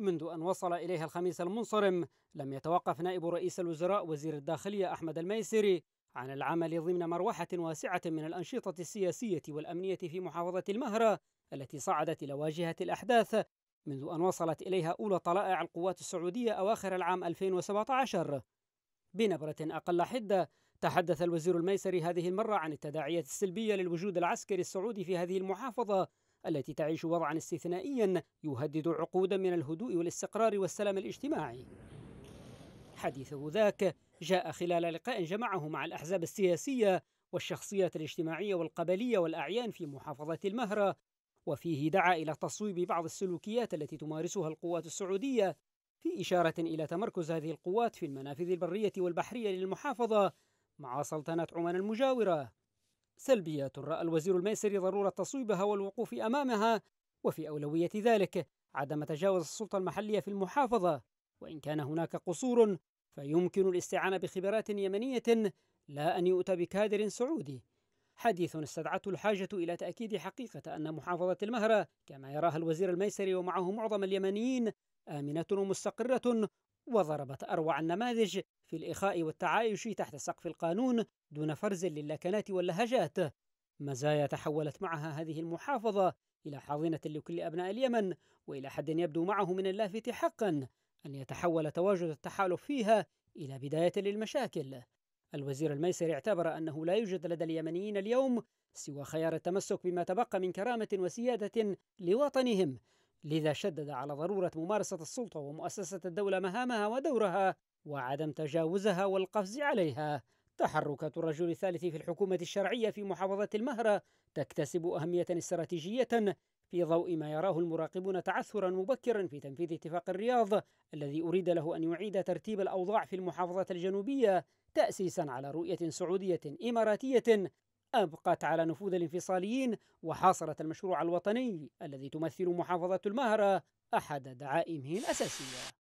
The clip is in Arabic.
منذ أن وصل إليها الخميس المنصرم لم يتوقف نائب رئيس الوزراء وزير الداخلية أحمد الميسري عن العمل ضمن مروحة واسعة من الأنشطة السياسية والأمنية في محافظة المهرة التي صعدت إلى واجهة الأحداث منذ أن وصلت إليها أولى طلائع القوات السعودية أواخر العام 2017 بنبرة أقل حدة تحدث الوزير الميسري هذه المرة عن التداعيات السلبية للوجود العسكري السعودي في هذه المحافظة التي تعيش وضعا استثنائيا يهدد عقودا من الهدوء والاستقرار والسلام الاجتماعي حديثه ذاك جاء خلال لقاء جمعه مع الأحزاب السياسية والشخصيات الاجتماعية والقبلية والأعيان في محافظة المهرة وفيه دعا إلى تصويب بعض السلوكيات التي تمارسها القوات السعودية في إشارة إلى تمركز هذه القوات في المنافذ البرية والبحرية للمحافظة مع سلطنة عمان المجاورة سلبيات رأى الوزير الميسري ضرورة تصويبها والوقوف أمامها وفي أولوية ذلك عدم تجاوز السلطة المحلية في المحافظة وإن كان هناك قصور فيمكن الاستعانة بخبرات يمنية لا أن يؤتى بكادر سعودي حديث استدعته الحاجة إلى تأكيد حقيقة أن محافظة المهرة كما يراها الوزير الميسري ومعه معظم اليمنيين آمنة ومستقرة وضربت أروع النماذج في الإخاء والتعايش تحت سقف القانون دون فرز للكنات واللهجات مزايا تحولت معها هذه المحافظة إلى حاضنة لكل أبناء اليمن وإلى حد يبدو معه من اللافت حقا أن يتحول تواجد التحالف فيها إلى بداية للمشاكل الوزير الميسر اعتبر أنه لا يوجد لدى اليمنيين اليوم سوى خيار التمسك بما تبقى من كرامة وسيادة لوطنهم لذا شدد على ضرورة ممارسة السلطة ومؤسسة الدولة مهامها ودورها وعدم تجاوزها والقفز عليها تحركات الرجل الثالث في الحكومة الشرعية في محافظة المهرة تكتسب أهمية استراتيجية في ضوء ما يراه المراقبون تعثرا مبكرا في تنفيذ اتفاق الرياض الذي أريد له أن يعيد ترتيب الأوضاع في المحافظة الجنوبية تأسيسا على رؤية سعودية إماراتية أبقت على نفوذ الانفصاليين وحاصرت المشروع الوطني الذي تمثل محافظة المهرة أحد دعائمه الأساسية